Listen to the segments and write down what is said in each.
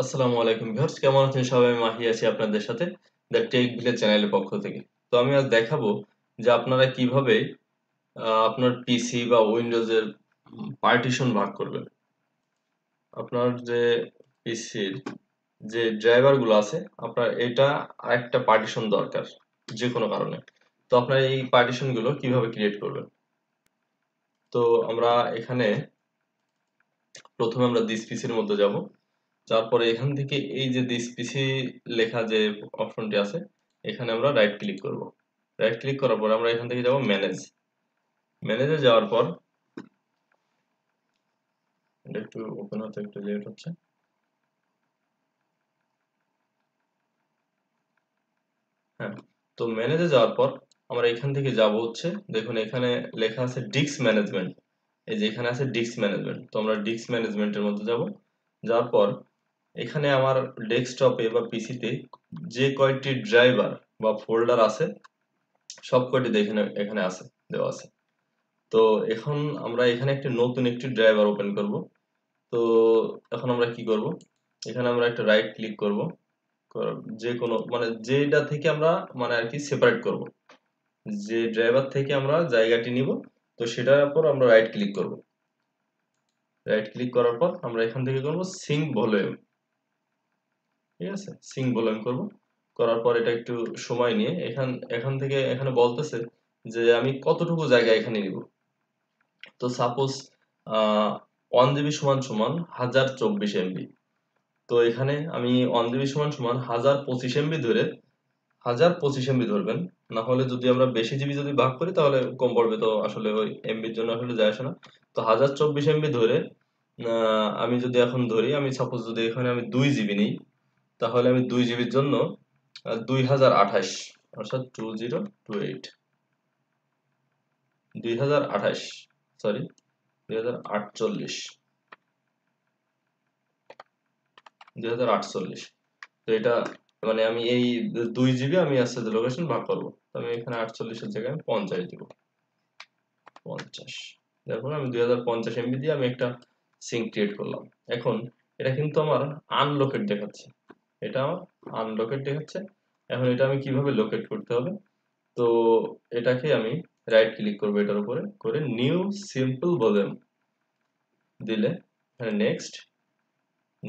আসসালামু আলাইকুম ভিউয়ার্স কেমন আছেন সবাই আমি মাহি আছি আপনাদের সাথে দ্য টেক ভিলেজ চ্যানেলের পক্ষ থেকে তো আমি আজ দেখাবো যে আপনারা কিভাবে আপনার পিসি বা উইন্ডোজের পার্টিশন ভাগ করবেন আপনার যে পিসির যে ড্রাইভারগুলো আছে আপনার এটা আরেকটা পার্টিশন দরকার যে কোনো কারণে তো আপনার এই পার্টিশনগুলো কিভাবে ক্রিয়েট করবেন তো আমরা এখানে প্রথমে আমরা দিস পিসির মধ্যে যাব তারপরে এখান থেকে এই যে ডিসপিসি লেখা যে অপশনটি আছে এখানে আমরা রাইট ক্লিক করব রাইট ক্লিক করার পর আমরা এখান থেকে যাব ম্যানেজ ম্যানেজে যাওয়ার পর একটু ওপেন হতে একটু লেট হচ্ছে হ্যাঁ তো ম্যানেজে যাওয়ার পর আমরা এখান থেকে যাব হচ্ছে দেখুন এখানে লেখা আছে ডিক্স ম্যানেজমেন্ট এই যে এখানে আছে ডিক্স ম্যানেজমেন্ট তো আমরা ডিক্স ম্যানেজমেন্টের মধ্যে যাব যাওয়ার পর এখানে আমার ডেস্কটপে বা পিসিতে যে কয়েকটি ড্রাইভার বা ফোল্ডার আছে সব কয়টি এখানে এখানে আছে দেওয়া আছে তো এখন আমরা এখানে একটি নতুন একটি ড্রাইভার ওপেন করব তো এখন আমরা কি করব এখানে আমরা একটা রাইট ক্লিক করব যে কোনো মানে যেটা থেকে আমরা মানে আর কি সেপারেট করব যে ড্রাইভার থেকে আমরা জায়গাটি নিব তো সেটার পর আমরা রাইট ক্লিক করব রাইট ক্লিক করার পর আমরা এখান থেকে করব সিঙ্ক ভলিউম ঠিক আছে সিং আমি করব করার পর এটা একটু সময় নিয়ে এখান এখান থেকে এখানে বলতেছে যে আমি কতটুকু জায়গা এখানে নিব তো সাপোজ ওয়ান জিবি সমান সমান হাজার চব্বিশ এমবি তো এখানে আমি ওয়ান জিবি সমান সমান হাজার পঁচিশ এমবি ধরে হাজার পঁচিশ এমবি ধরবেন না হলে যদি আমরা বেশি জিবি যদি ভাগ করি তাহলে কম পড়বে তো আসলে ওই এমবির জন্য আসলে যায় আসে না তো হাজার চব্বিশ এমবি ধরে আমি যদি এখন ধরি আমি সাপোজ যদি এখানে আমি দুই জিবি নিই তাহলে আমি দুই জিবির জন্য দুই হাজার আঠাশ অর্থাৎ টু জিরো টু এইট দুই হাজার আঠাশ সরি দুই হাজার আটচল্লিশ দুই হাজার আটচল্লিশ তো এটা মানে আমি এই দুই জিবি আমি আস্তে লোকেশন ভাগ করবো আমি এখানে আটচল্লিশের জায়গায় আমি পঞ্চাশ দিব পঞ্চাশ দেখুন আমি দুই হাজার পঞ্চাশ এমবি দিয়ে আমি একটা সিঙ্ক ক্রিয়েট করলাম এখন এটা কিন্তু আমার আনলোকেড দেখাচ্ছে এটা আমার আনলোকেট দেখাচ্ছে এখন এটা আমি কিভাবে লোকেট করতে হবে তো এটাকে আমি রাইট ক্লিক করবো এটার উপরে করে নিউ সিম্পল বলেন দিলে এখানে নেক্সট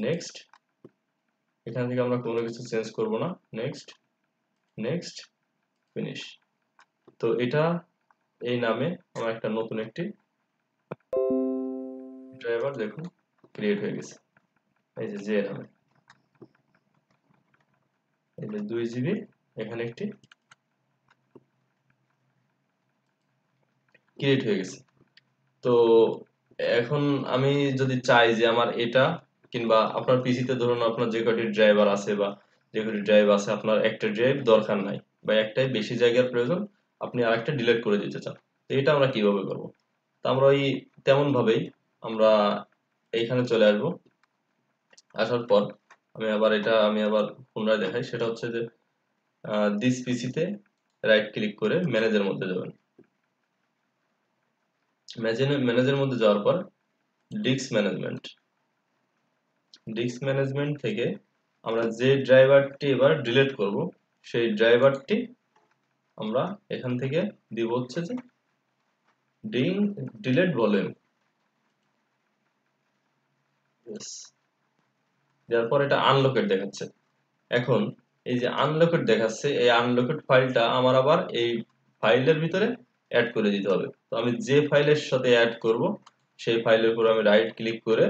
নেক্সট এখান থেকে আমরা কোনো কিছু চেঞ্জ করবো না নেক্সট নেক্সট ফিনিশ তো এটা এই নামে আমার একটা নতুন একটি ড্রাইভার দেখুন ক্রিয়েট হয়ে গেছে এই যে যে নামে এগুলো দুই জিবি এখানে একটি ক্রিয়েট হয়ে গেছে তো এখন আমি যদি চাই যে আমার এটা কিংবা আপনার পিসিতে ধরুন আপনার যে কটি ড্রাইভার আছে বা যে কটি ড্রাইভ আছে আপনার একটা ড্রাইভ দরকার নাই বা একটাই বেশি জায়গার প্রয়োজন আপনি আর একটা ডিলেট করে দিতে চান তো এটা আমরা কিভাবে করব তা আমরা ওই তেমনভাবেই আমরা এইখানে চলে আসবো আসার পর আমি আবার এটা আমি আবার পুনরায় দেখাই সেটা হচ্ছে যে দিস পিসিতে রাইট ক্লিক করে ম্যানেজের মধ্যে যাবেন ম্যানেজের মধ্যে যাওয়ার পর ডিক্স ম্যানেজমেন্ট ডিক্স ম্যানেজমেন্ট থেকে আমরা যে ড্রাইভারটি এবার ডিলেট করব সেই ড্রাইভারটি আমরা এখান থেকে দিব হচ্ছে যে ডিং ডিলেট ভলিউম দেওয়ার পর এটা আনলকেড দেখাচ্ছে এখন এই যে আনলকেড দেখাচ্ছে এই আনলকেড ফাইলটা আমার আবার এই ফাইলের ভিতরে অ্যাড করে দিতে হবে তো আমি যে ফাইলের সাথে অ্যাড করব সেই ফাইলের উপর আমি রাইট ক্লিক করে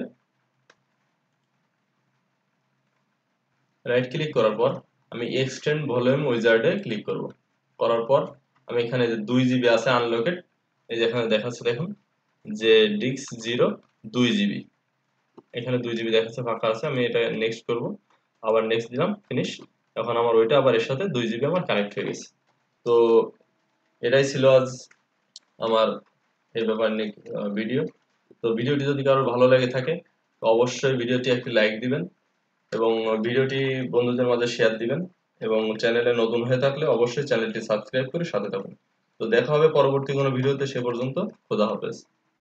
রাইট ক্লিক করার পর আমি এক্সটেন্ড ভলিউম উইজার্ডে ক্লিক করব করার পর আমি এখানে যে দুই জিবি আছে আনলকেড এই যে এখানে দেখাচ্ছে দেখুন যে ডিস্ক জিরো দুই জিবি এখানে দুই জিবি দেখাচ্ছে ফাঁকা আছে আমি এটা নেক্সট করব আবার নেক্সট দিলাম ফিনিশ এখন আমার ওইটা আবার এর সাথে দুই জিবি আমার কানেক্ট হয়ে গেছে তো এটাই ছিল আজ আমার এই ব্যাপার নিয়ে ভিডিও তো ভিডিওটি যদি কারোর ভালো লাগে থাকে তো অবশ্যই ভিডিওটি একটি লাইক দিবেন এবং ভিডিওটি বন্ধুদের মাঝে শেয়ার দিবেন এবং চ্যানেলে নতুন হয়ে থাকলে অবশ্যই চ্যানেলটি সাবস্ক্রাইব করে সাথে থাকুন তো দেখা হবে পরবর্তী কোনো ভিডিওতে সে পর্যন্ত খোদা হাফেজ